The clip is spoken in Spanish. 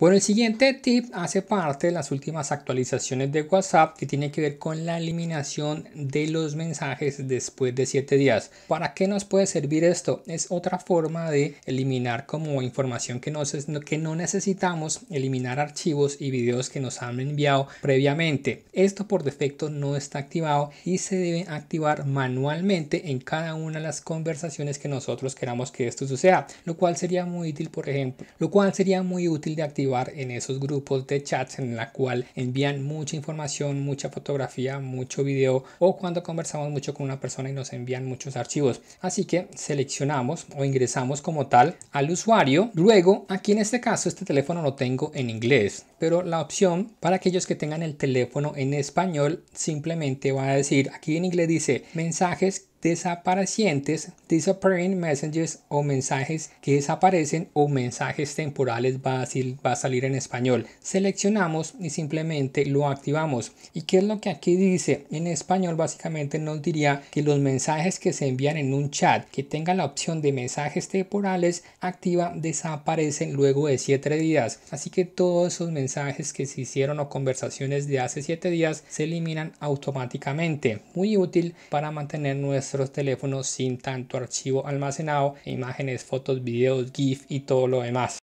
Bueno, el siguiente tip hace parte de las últimas actualizaciones de WhatsApp que tiene que ver con la eliminación de los mensajes después de 7 días. ¿Para qué nos puede servir esto? Es otra forma de eliminar como información que no, que no necesitamos, eliminar archivos y videos que nos han enviado previamente. Esto por defecto no está activado y se debe activar manualmente en cada una de las conversaciones que nosotros queramos que esto suceda, lo cual sería muy útil, por ejemplo, lo cual sería muy útil de activar en esos grupos de chats en la cual envían mucha información, mucha fotografía, mucho video o cuando conversamos mucho con una persona y nos envían muchos archivos. Así que seleccionamos o ingresamos como tal al usuario. Luego, aquí en este caso, este teléfono lo tengo en inglés, pero la opción para aquellos que tengan el teléfono en español simplemente va a decir, aquí en inglés dice mensajes desaparecientes, disappearing messages o mensajes que desaparecen o mensajes temporales va a, salir en español. Seleccionamos y simplemente lo activamos. ¿Y qué es lo que aquí dice? En español básicamente nos diría que los mensajes que se envían en un chat que tenga la opción de mensajes temporales activa desaparecen luego de 7 días. Así que todos esos mensajes que se hicieron o conversaciones de hace 7 días se eliminan automáticamente. Muy útil para mantener nuestra nuestros teléfonos sin tanto archivo almacenado, imágenes, fotos, videos, GIF y todo lo demás.